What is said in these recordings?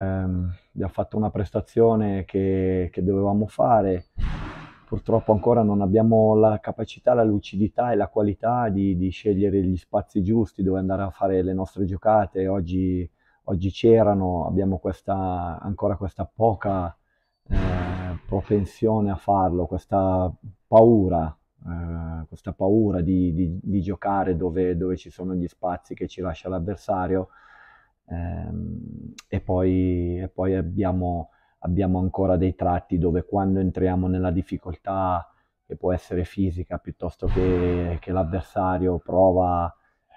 Ehm, abbiamo fatto una prestazione che, che dovevamo fare, purtroppo ancora non abbiamo la capacità, la lucidità e la qualità di, di, scegliere gli spazi giusti dove andare a fare le nostre giocate. Oggi, oggi c'erano, abbiamo questa, ancora questa poca eh, propensione a farlo, questa paura, eh, questa paura di, di, di giocare dove, dove, ci sono gli spazi che ci lascia l'avversario. Ehm, e poi, e poi abbiamo, abbiamo, ancora dei tratti dove quando entriamo nella difficoltà, che può essere fisica piuttosto che, che l'avversario prova,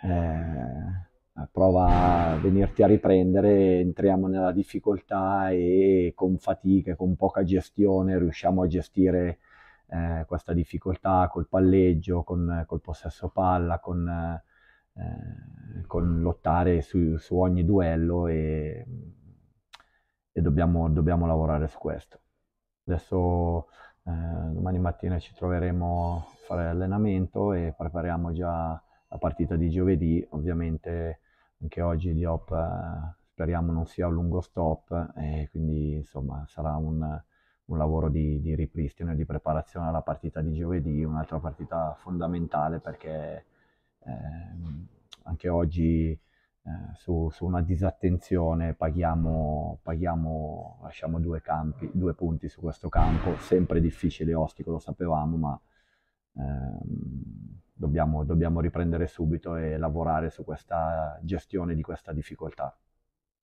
eh, prova a venirti a riprendere, entriamo nella difficoltà e con fatica, con poca gestione riusciamo a gestire eh, questa difficoltà col palleggio, con, col possesso palla, con... Eh, con lottare su, su ogni duello e, e dobbiamo, dobbiamo, lavorare su questo. Adesso eh, domani mattina ci troveremo a fare allenamento e prepariamo già la partita di giovedì, ovviamente anche oggi gli op eh, speriamo non sia un lungo stop e quindi insomma sarà un, un lavoro di, di, ripristino e di preparazione alla partita di giovedì, un'altra partita fondamentale perché eh, anche oggi eh, su, su, una disattenzione paghiamo, paghiamo lasciamo due, campi, due, punti su questo campo, sempre difficile, ostico, lo sapevamo, ma ehm, dobbiamo, dobbiamo riprendere subito e lavorare su questa gestione di questa difficoltà.